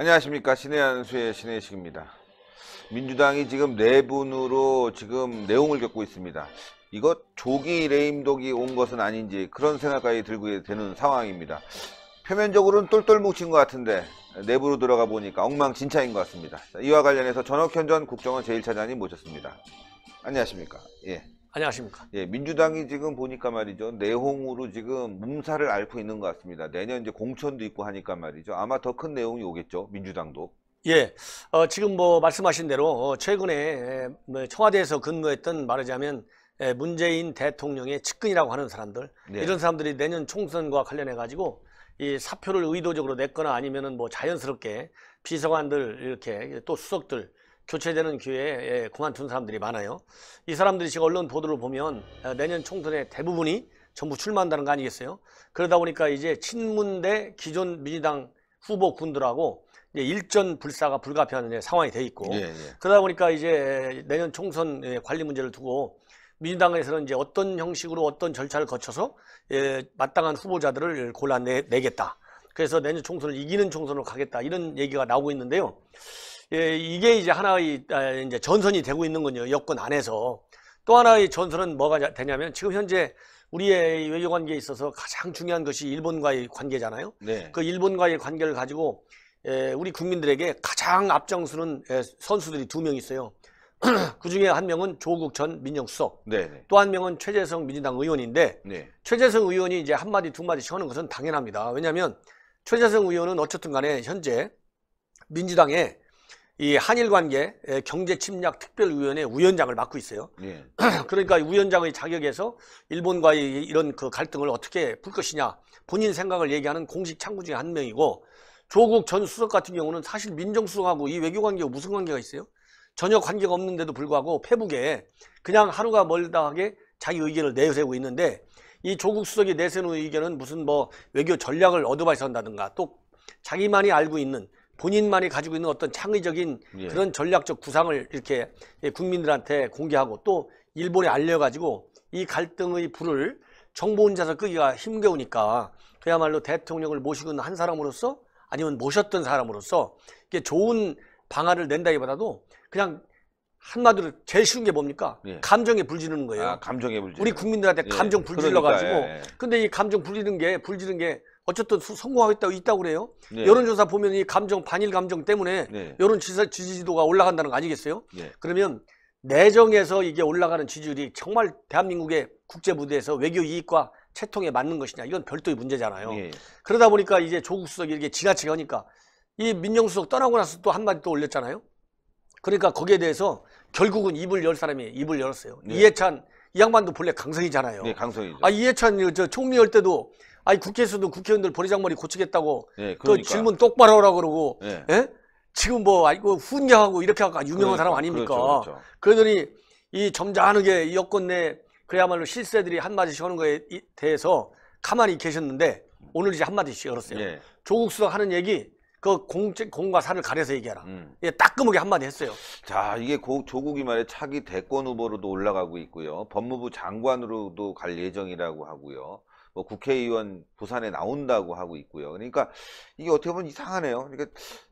안녕하십니까 신의 한수의 신의식입니다. 민주당이 지금 내분으로 지금 내용을 겪고 있습니다. 이것 조기 레임덕이 온 것은 아닌지 그런 생각까지 들게 되는 상황입니다. 표면적으로는 똘똘 뭉친 것 같은데 내부로 들어가 보니까 엉망진창인 것 같습니다. 이와 관련해서 전옥현 전 국정원 제1차장님 모셨습니다. 안녕하십니까? 예. 안녕하십니까. 예, 민주당이 지금 보니까 말이죠. 내홍으로 지금 몸살을 앓고 있는 것 같습니다. 내년 이제 공천도 있고 하니까 말이죠. 아마 더 큰 내용이 오겠죠. 민주당도. 예, 어, 지금 뭐 말씀하신 대로 어, 최근에 뭐 청와대에서 근무했던 말하자면 문재인 대통령의 측근이라고 하는 사람들 네. 이런 사람들이 내년 총선과 관련해 가지고 이 사표를 의도적으로 냈거나 아니면은 뭐 자연스럽게 비서관들 이렇게 또 수석들 교체되는 기회에 예, 그만둔 사람들이 많아요. 이 사람들이 지금 언론 보도를 보면 어, 내년 총선에 대부분이 전부 출마한다는 거 아니겠어요? 그러다 보니까 이제 친문대 기존 민주당 후보 군들하고 일전 불사가 불가피한 예, 상황이 돼 있고 예, 예. 그러다 보니까 이제 내년 총선 예, 관리 문제를 두고 민주당에서는 이제 어떤 형식으로 어떤 절차를 거쳐서 예, 마땅한 후보자들을 골라내겠다. 그래서 내년 총선을 이기는 총선으로 가겠다 이런 얘기가 나오고 있는데요. 예, 이게 이제 하나의 아, 이제 전선이 되고 있는 거요 여권 안에서 또 하나의 전선은 뭐가 되냐면 지금 현재 우리의 외교 관계에 있어서 가장 중요한 것이 일본과의 관계잖아요. 네. 그 일본과의 관계를 가지고 예, 우리 국민들에게 가장 앞장서는 예, 선수들이 두 명 있어요. 그 중에 한 명은 조국 전 민정수석, 네, 네. 또한 명은 최재성 민주당 의원인데 네. 최재성 의원이 이제 한 마디 두 마디씩 하는 것은 당연합니다. 왜냐하면 최재성 의원은 어쨌든 간에 현재 민주당에 이 한일 관계 경제 침략 특별위원회 위원장을 맡고 있어요. 예. 그러니까 위원장의 자격에서 일본과의 이런 그 갈등을 어떻게 풀 것이냐 본인 생각을 얘기하는 공식 창구 중에 한 명이고 조국 전 수석 같은 경우는 사실 민정수석하고 이 외교 관계가 무슨 관계가 있어요? 전혀 관계가 없는데도 불구하고 페북에 그냥 하루가 멀다 하게 자기 의견을 내세우고 있는데 이 조국 수석이 내세우는 의견은 무슨 뭐 외교 전략을 어드바이스 한다든가 또 자기만이 알고 있는 본인만이 가지고 있는 어떤 창의적인 예. 그런 전략적 구상을 이렇게 국민들한테 공개하고 또 일본에 알려가지고 이 갈등의 불을 정보 혼자서 끄기가 힘겨우니까 그야말로 대통령을 모시고 있는 한 사람으로서 아니면 모셨던 사람으로서 이게 좋은 방안을 낸다기보다도 그냥 한마디로 제일 쉬운 게 뭡니까? 예. 감정에 불지르는 거예요. 아, 감정에 불지. 우리 국민들한테 예, 감정 불질러 그러니까, 가지고. 그러니까, 예, 근데 이 감정 불리는 게 불지는 게 어쨌든 수, 성공하고 있다고 있다고 그래요. 네. 여론조사 보면 이 감정 반일 감정 때문에 네. 여론 지사, 지지도가 올라간다는 거 아니겠어요? 예. 그러면 내정에서 이게 올라가는 지지율이 정말 대한민국의 국제 무대에서 외교 이익과 채통에 맞는 것이냐 이건 별도의 문제잖아요. 그러다 보니까 이제 조국 수석이 이렇게 지나치게 하니까 이 민정수석 떠나고 나서 또 한마디 또 올렸잖아요. 그러니까 거기에 대해서 결국은 입을 열 사람이 입을 열었어요. 네. 이해찬 이 양반도 본래 강성이잖아요. 네, 강성이죠. 아 이해찬 저 총리 열 때도 아니 국회에서도 국회의원들 보리장머리 고치겠다고 네, 그러니까. 또 질문 똑바로 하라 그러고 네. 에? 예? 지금 뭐 아이고 뭐 훈계하고 이렇게 하고 유명한 그러니까, 사람 아닙니까? 그렇죠, 그렇죠. 그러더니이 점잖게 여권 내 그야말로 실세들이 한마디씩 하는 거에 대해서 가만히 계셨는데 오늘 이제 한마디씩 열었어요. 네. 조국 수석 하는 얘기 그 공, 공과 사를 가려서 얘기하라. 음. 예, 따끔하게 한마디 했어요. 자, 이게 고, 조국이 말해 차기 대권 후보로도 올라가고 있고요. 법무부 장관으로도 갈 예정이라고 하고요. 뭐 국회의원 부산에 나온다고 하고 있고요. 그러니까 이게 어떻게 보면 이상하네요. 그러니까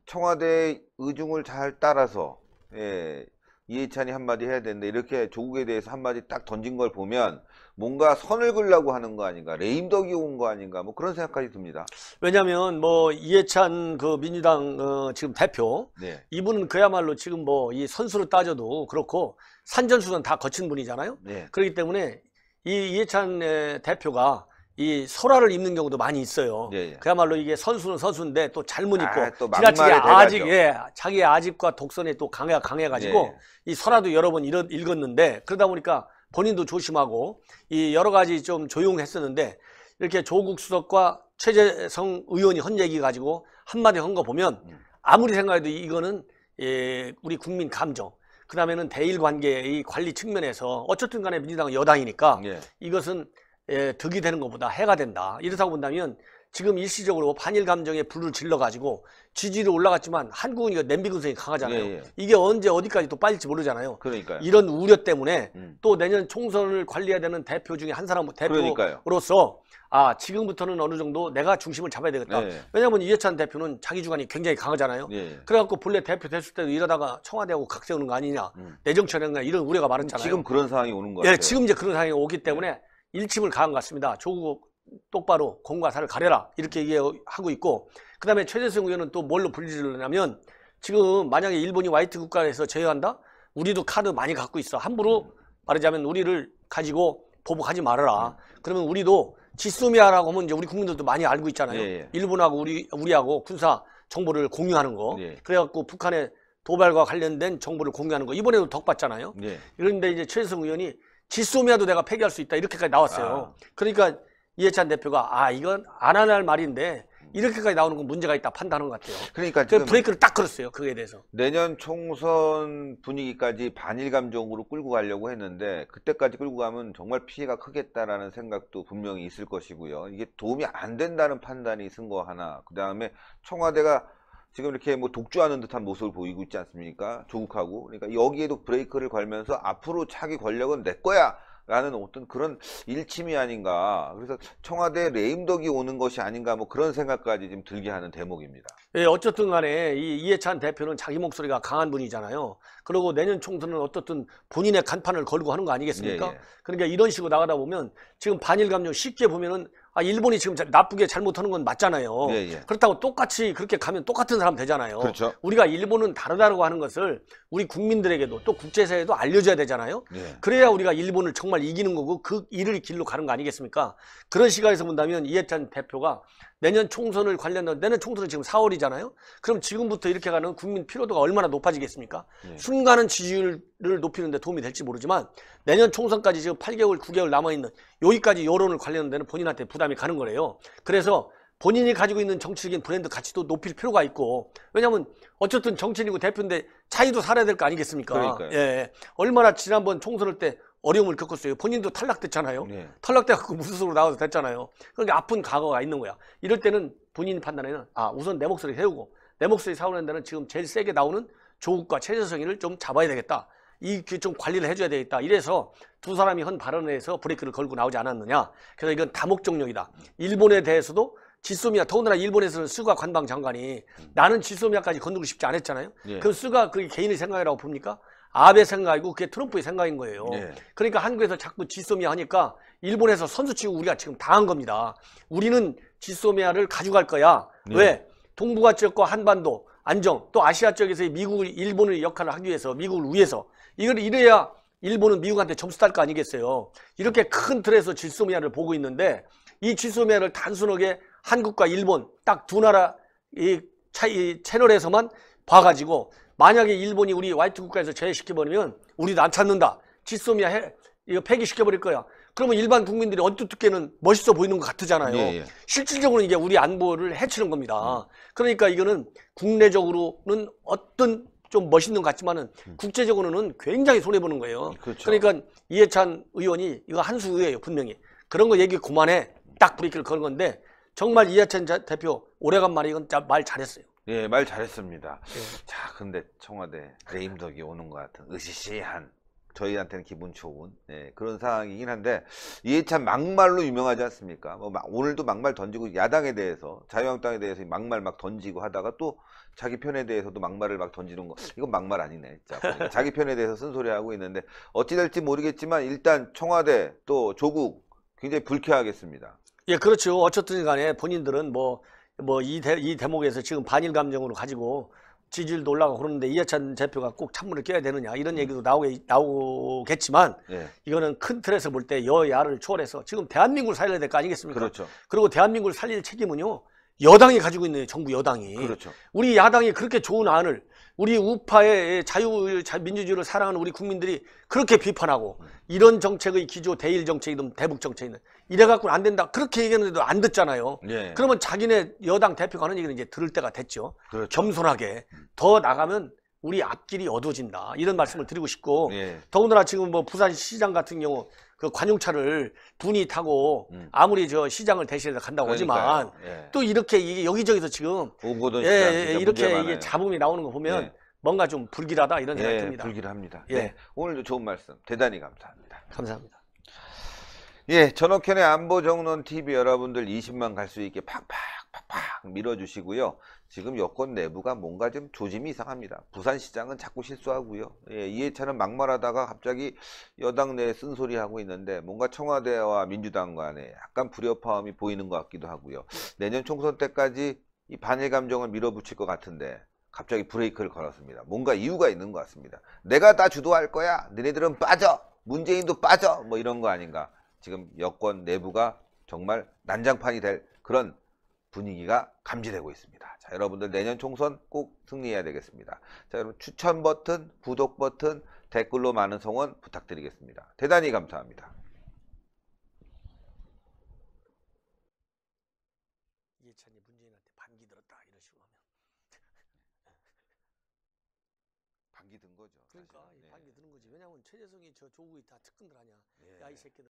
청와대 의중을 잘 따라서 예, 이해찬이 한마디 해야 되는데 이렇게 조국에 대해서 한마디 딱 던진 걸 보면 뭔가 선을 그려고 하는 거 아닌가 레임덕이 온 거 아닌가 뭐 그런 생각까지 듭니다. 왜냐하면 뭐 이해찬 그 민주당 어, 지금 대표 네. 이분은 그야말로 지금 뭐 이 선수로 따져도 그렇고 산전수전 다 거친 분이잖아요. 네. 그렇기 때문에 이 이해찬 대표가 이 소라를 입는 경우도 많이 있어요. 예, 예. 그야말로 이게 선수는 선수인데 또 잘못 아, 입고 아, 또 지나치게 아직 예, 자기의 아직과 독선에 또 강해 강해가지고 네. 이 소라도 여러 번 읽었는데 그러다 보니까 본인도 조심하고 이 여러 가지 좀 조용했었는데 이렇게 조국 수석과 최재성 의원이 헌 얘기 가지고 한마디 한 거 보면 예. 아무리 생각해도 이거는 예, 우리 국민 감정 그 다음에는 대일 관계의 관리 측면에서 어쨌든 간에 민주당은 여당이니까 예. 이것은 예, 득이 되는 것보다 해가 된다. 이렇다고 본다면 지금 일시적으로 반일 감정에 불을 질러가지고 지지율이 올라갔지만 한국은 이거 냄비 근성이 강하잖아요. 예, 예. 이게 언제 어디까지 또 빠질지 모르잖아요. 그러니까요. 이런 우려 때문에 음. 또 내년 총선을 관리해야 되는 대표 중에 한 사람 대표로서 아 지금부터는 어느 정도 내가 중심을 잡아야 되겠다. 예, 예. 왜냐하면 이해찬 대표는 자기 주관이 굉장히 강하잖아요. 예, 예. 그래갖고 본래 대표 됐을 때도 이러다가 청와대하고 각세우는 거 아니냐, 음. 내정철이냐 이런 우려가 많았잖아요. 지금 그런 상황이 오는 거예요. 지금 이제 그런 상황이 오기 때문에 일침을 가한 것 같습니다. 조국 똑바로 공과 사를 가려라 이렇게 얘기하고 있고 그 다음에 최재승 의원은 또 뭘로 불리를냐면 지금 만약에 일본이 와이트 국가에서 제외한다? 우리도 카드 많이 갖고 있어. 함부로 말하자면 우리를 가지고 보복하지 말아라. 그러면 우리도 지소미아라고 하면 이제 우리 국민들도 많이 알고 있잖아요. 예, 예. 일본하고 우리 우리하고 군사 정보를 공유하는 거. 예. 그래갖고 북한의 도발과 관련된 정보를 공유하는 거. 이번에도 덕 봤잖아요. 그런데 예. 이제 최재성 의원이 지소미아도 내가 폐기할 수 있다 이렇게까지 나왔어요. 아. 그러니까 이해찬 대표가 아 이건 안 하는 할 말인데 이렇게까지 나오는 건 문제가 있다 판단하는것 같아요. 그러니까 지금 브레이크를 딱 걸었어요. 그에 대해서. 내년 총선 분위기까지 반일 감정으로 끌고 가려고 했는데 그때까지 끌고 가면 정말 피해가 크겠다라는 생각도 분명히 있을 것이고요. 이게 도움이 안 된다는 판단이 쓴 거 하나. 그다음에 청와대가 지금 이렇게 뭐 독주하는 듯한 모습을 보이고 있지 않습니까? 조국하고. 그러니까 여기에도 브레이크를 걸면서 앞으로 차기 권력은 내 거야! 라는 어떤 그런 일침이 아닌가. 그래서 청와대 레임덕이 오는 것이 아닌가 뭐 그런 생각까지 지금 들게 하는 대목입니다. 예, 어쨌든 간에 이 이해찬 대표는 자기 목소리가 강한 분이잖아요. 그리고 내년 총선은 어떻든 본인의 간판을 걸고 하는 거 아니겠습니까? 예, 예. 그러니까 이런 식으로 나가다 보면 지금 반일 감정 쉽게 보면은 아, 일본이 지금 나쁘게 잘못하는 건 맞잖아요. 예, 예. 그렇다고 똑같이 그렇게 가면 똑같은 사람 되잖아요. 그렇죠. 우리가 일본은 다르다고 하는 것을 우리 국민들에게도 또 국제사회에도 알려줘야 되잖아요. 예. 그래야 우리가 일본을 정말 이기는 거고 그 일을 길로 가는 거 아니겠습니까? 그런 시각에서 본다면 이해찬 대표가 내년 총선을 관련된 내년 총선은 지금 4월이잖아요. 그럼 지금부터 이렇게 가는 국민 피로도가 얼마나 높아지겠습니까? 예. 순간은 지지율 를 높이는 데 도움이 될지 모르지만 내년 총선까지 지금 8개월, 9개월 남아있는 여기까지 여론을 관리하는 데는 본인한테 부담이 가는 거래요. 그래서 본인이 가지고 있는 정치적인 브랜드 가치도 높일 필요가 있고 왜냐하면 어쨌든 정치인이고 대표인데 차이도 살아야 될 거 아니겠습니까? 그러니까요. 예, 예, 얼마나 지난번 총선을 때 어려움을 겪었어요. 본인도 탈락됐잖아요. 네. 탈락돼갖고 그 무소속으로 나와서 됐잖아요. 그러니까 아픈 과거가 있는 거야. 이럴 때는 본인 판단에는 아 우선 내 목소리 세우고 내 목소리 사우는 데는 지금 제일 세게 나오는 조국과 최재성이를 좀 잡아야 되겠다. 이좀 관리를 해줘야 되겠다. 이래서 두 사람이 헌 발언에 해서 브레이크를 걸고 나오지 않았느냐. 그래서 이건 다목적력이다 일본에 대해서도 지소미아, 더군다나 일본에서는 스가 관방 장관이 나는 지소미아까지 건너고 싶지 않았잖아요. 예. 그럼 스가 그게 개인의 생각이라고 봅니까? 아베 생각이고 그게 트럼프의 생각인 거예요. 예. 그러니까 한국에서 자꾸 지소미아 하니까 일본에서 선수치고 우리가 지금 당한 겁니다. 우리는 지소미아를 가져갈 거야. 예. 왜? 동북아 지역과 한반도 안정 또 아시아 쪽에서의 미국을 일본의 역할을 하기 위해서 미국을 위해서 이걸 이래야 일본은 미국한테 점수 딸거 아니겠어요. 이렇게 큰 틀에서 질소미아를 보고 있는데 이 질소미아를 단순하게 한국과 일본 딱 두 나라 이, 차, 이 채널에서만 봐가지고 만약에 일본이 우리 와이트 국가에서 제외시켜버리면 우리도 안 찾는다. 질소미아 해, 이거 폐기시켜버릴 거야. 그러면 일반 국민들이 언뜻 듣기에는 멋있어 보이는 것 같으잖아요. 예, 예. 실질적으로 이게 우리 안보를 해치는 겁니다. 음. 그러니까 이거는 국내적으로는 어떤 좀 멋있는 것 같지만은 음. 국제적으로는 굉장히 손해 보는 거예요. 그렇죠. 그러니까 이해찬 의원이 이거 한수 의예요 분명히 그런 거 얘기 그만해 딱 브레이크를 걸 건데 정말 이해찬 대표 오래간만에 이건 말 잘했어요. 예, 말 잘했습니다. 예. 자, 근데 청와대 레임덕이 오는 것 같은 으시시한 저희한테는 기분 좋은 네, 그런 상황이긴 한데 이해찬 막말로 유명하지 않습니까? 뭐 막, 오늘도 막말 던지고 야당에 대해서 자유한국당에 대해서 막말 막 던지고 하다가 또 자기 편에 대해서도 막말을 막 던지는 거 이건 막말 아니네 진짜 자기 편에 대해서 쓴소리하고 있는데 어찌 될지 모르겠지만 일단 청와대 또 조국 굉장히 불쾌하겠습니다. 예, 그렇죠. 어쨌든 간에 본인들은 뭐, 뭐, 이, 이 대목에서 지금 반일 감정으로 가지고 지지율도 라고 그러는데 이해찬 대표가 꼭 찬물을 껴야 되느냐 이런 음. 얘기도 나오게, 나오겠지만 예. 이거는 큰 틀에서 볼 때 여야를 초월해서 지금 대한민국을 살려야 될 거 아니겠습니까? 그렇죠. 그리고 대한민국을 살릴 책임은요 여당이 가지고 있는 정부 여당이 그렇죠. 우리 야당이 그렇게 좋은 안을 우리 우파의 자유 민주주의를 사랑하는 우리 국민들이 그렇게 비판하고 음. 이런 정책의 기조 대일 정책이든 대북 정책이든 이래갖고는 안 된다. 그렇게 얘기했는데도 안 듣잖아요. 예. 그러면 자기네 여당 대표가 하는 얘기는 이제 들을 때가 됐죠. 그렇죠. 겸손하게. 음. 더 나가면 우리 앞길이 어두워진다. 이런 말씀을 아, 드리고 싶고, 예. 더군다나 지금 뭐 부산시장 같은 경우 그 관용차를 분이 타고 음. 아무리 저 시장을 대신해서 간다고 그러니까요. 하지만 예. 또 이렇게 이게 여기저기서 지금 오고도 예, 예, 이렇게 이게 잡음이 나오는 거 보면 예. 뭔가 좀 불길하다 이런 예, 생각이 듭니다. 불길합니다. 예. 네. 오늘도 좋은 말씀 대단히 감사합니다. 감사합니다. 예, 전옥현의 안보 정론 TV 여러분들 20만 갈 수 있게 팍팍팍팍 밀어주시고요. 지금 여권 내부가 뭔가 좀 조짐이 이상합니다. 부산시장은 자꾸 실수하고요. 예, 이해찬은 막말하다가 갑자기 여당 내에 쓴소리 하고 있는데 뭔가 청와대와 민주당 간에 약간 불협화음이 보이는 것 같기도 하고요. 내년 총선 때까지 이 반일 감정을 밀어붙일 것 같은데 갑자기 브레이크를 걸었습니다. 뭔가 이유가 있는 것 같습니다. 내가 다 주도할 거야. 너네들은 빠져. 문재인도 빠져. 뭐 이런 거 아닌가. 지금 여권 내부가 정말 난장판이 될 그런 분위기가 감지되고 있습니다. 자, 여러분들 내년 총선 꼭 승리해야 되겠습니다. 자, 여러분 추천 버튼, 구독 버튼, 댓글로 많은 성원 부탁드리겠습니다. 대단히 감사합니다. 이해찬이 문재인한테 반기 들었다 이런 식으로 하면 반기 든 거죠. 그러니까 사 예, 반기 네. 드는 거지. 왜냐하면 최재성이 저 조국이 다 특근들 하냐. 예. 야이 새끼들.